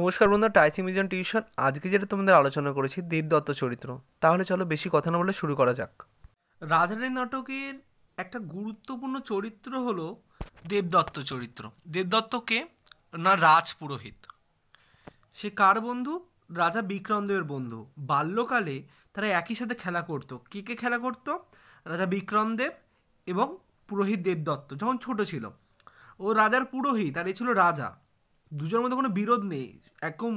নমস্কার বন্ধুরা টাইসিং museum tuition আজকে যেটা তোমাদের আলোচনা করেছি দেবদত্ত চরিত্র তাহলে চলো বেশি কথা না বলে শুরু করা যাক রাজারানী নাটকের একটা গুরুত্বপূর্ণ চরিত্র হল দেবদত্ত চরিত্র দেবদত্তকে না রাজ পুরোহিত সে কার বন্ধু রাজা বিক্রমদেবের বন্ধু বাল্যকালে তারা একই সাথে খেলা করতো কে কে খেলা করতো রাজা বিক্রমদেব এবং পুরোহিত দেবদত্ত যখন ছোট ছিল ও রাজার পুরোহিত আর এ ছিল রাজা দুজনের মধ্যে কোনো বিরোধ নেই একদম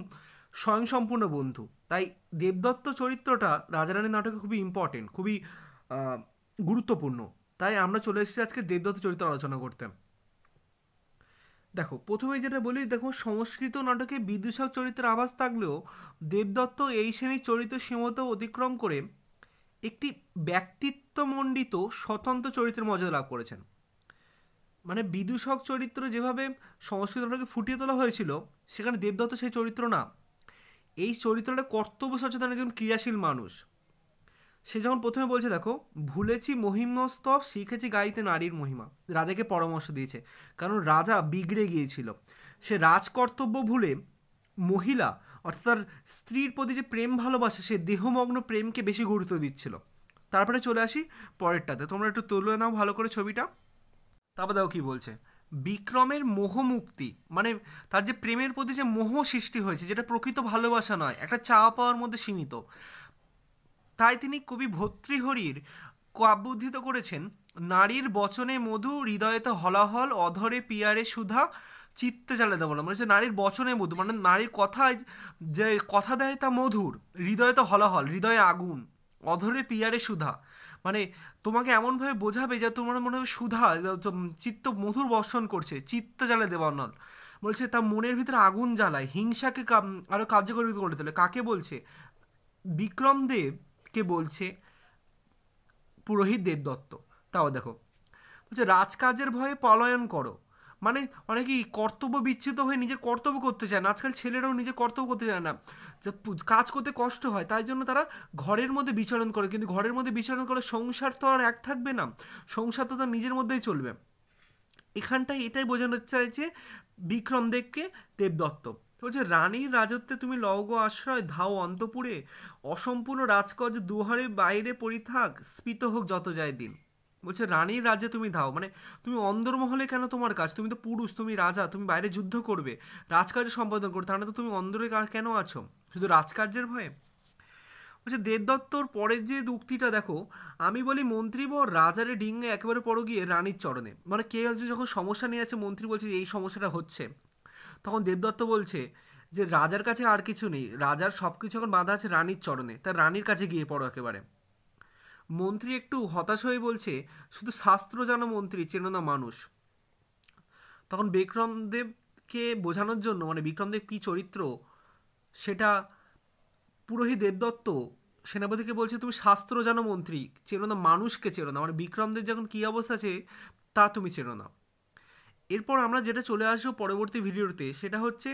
স্বয়ংসম্পূর্ণ বন্ধু তাই দেবদত্ত চরিত্রটা রাজারানী নাটকে খুবই ইম্পর্টেন্ট খুবই গুরুত্বপূর্ণ তাই আমরা চলে এসেছি আজকে দেবদত্ত চরিত্র আলোচনা করতে দেখো প্রথমে যেটা বলি দেখো সংস্কৃত নাটকে বিদূষক চরিত্রের আভাস থাকলেও দেবদত্ত এই শ্রেণীর চরিত্র সীমত অতিক্রম করে একটি ব্যক্তিত্বমণ্ডিত স্বতন্ত্র চরিত্রের মর্যাদা লাভ করেছেন মানে বিদূষক চরিত্র যেভাবে সংস্কৃতটাকে ফুটিয়ে তোলা হয়েছিল সেখানে দেবদত্ত সেই চরিত্র না এই চরিত্রটা কর্তব্য সচেতন একজন ক্রিয়াশীল মানুষ সে যখন প্রথমে বলছে দেখো ভুলেছি মহিমস্তব শিখেছি গাইতে নারীর মহিমা রাজাকে পরামর্শ দিয়েছে কারণ রাজা বিগড়ে গিয়েছিল সে রাজকর্তব্য ভুলে মহিলা অর্থাৎ তার স্ত্রীর প্রতি যে প্রেম ভালোবাসে সে দেহমগ্ন প্রেমকে বেশি গুরুত্ব দিচ্ছিল তারপরে চলে আসি পরেরটাতে তোমরা একটু তুলে নাও ভালো করে ছবিটা তারপর দেখো কী বলছে বিক্রমের মোহমুক্তি মানে তার যে প্রেমের প্রতি যে মোহ সৃষ্টি হয়েছে যেটা প্রকৃত ভালোবাসা নয় একটা চাওয়া পাওয়ার মধ্যে সীমিত তাই তিনি কবি ভর্তৃহরির কাব্য উদ্ধৃত করেছেন নারীর বচনে মধু হৃদয়েতে হলাহল অধরে পিয়ারে সুধা চিত্তে চালে দেবো না মানে হচ্ছে নারীর বচনে মধু মানে নারীর কথায় যে কথা দেয় তা মধুর হৃদয়ে তো হলাহল হৃদয়ে আগুন অধরে পিয়ারে সুধা মানে তোমাকে এমনভাবে বোঝাবে যে তোমার মনে হবে সুধা চিত্ত মধুর বর্ষণ করছে চিত্ত জ্বালে দেবানল বলছে তা মনের ভিতরে আগুন জ্বালায় হিংসাকে আরও কার্যকরী করে তোলে কাকে বলছে বিক্রম দেবকে বলছে পুরোহিত দেবদত্ত তাও দেখো বলছে রাজকাজের ভয়ে পলায়ন করো মানে অনেকেই কর্তব্য বিচ্ছিত হয়ে নিজের কর্তব্য করতে চায় না আজকাল ছেলেরাও নিজের কর্তব্য করতে চায় না কাজ করতে কষ্ট হয় তাই জন্য তারা ঘরের মধ্যে বিচরণ করে কিন্তু ঘরের মধ্যে বিচরণ করে সংসার তো আর এক থাকবে না সংসার তো তার নিজের মধ্যেই চলবে এখানটায় এটাই বোঝানো চাইছে বিক্রম দেবকে দেবদত্ত বলছে রানীর রাজত্বে তুমি লগ আশ্রয় ধাও অন্তপুরে অসম্পূর্ণ রাজকজ দুহারে বাইরে পড়ি থাক স্ফীত হোক যত যায় দিন বলছে রানীর রাজ্যে তুমি দাও মানে তুমি অন্দরমহলে কেন তোমার কাজ তুমি তো পুরুষ তুমি রাজা তুমি বাইরে যুদ্ধ করবে রাজকার্য সম্পাদন করবে তাহলে তো তুমি অন্দরে কেন আছো শুধু রাজকার্যের ভয়ে বলছে দেবদত্তর পরের যে উক্তিটা দেখো আমি বলি মন্ত্রী বর রাজারে ডিঙে একেবারে পড়ো গিয়ে রানীর চরণে মানে কেউ যখন সমস্যা নিয়ে আছে মন্ত্রী বলছে এই সমস্যাটা হচ্ছে তখন দেবদত্ত বলছে যে রাজার কাছে আর কিছু নেই রাজার সব কিছু এখন বাঁধা আছে রানীর চরণে তার রানীর কাছে গিয়ে পড়ো একেবারে মন্ত্রী একটু হতাশ হয়ে বলছে শুধু শাস্ত্র যেন মন্ত্রী চেন না মানুষ তখন বিক্রমদেবকে বোঝানোর জন্য মানে বিক্রমদেব কী চরিত্র সেটা পুরোহিত দেবদত্ত সেনাপতিকে বলছে তুমি শাস্ত্র যেন মন্ত্রী চেনো না মানুষকে চেনো না মানে বিক্রমদেব যখন কী অবস্থা আছে তা তুমি চেনো না এরপর আমরা যেটা চলে আসবো পরবর্তী ভিডিওতে সেটা হচ্ছে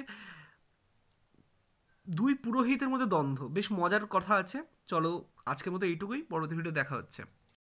দুই পুরোহিতের মধ্যে দ্বন্দ্ব বেশ মজার কথা আছে চলো আজকের মতো এইটুকুই পরবর্তী ভিডিও দেখা হচ্ছে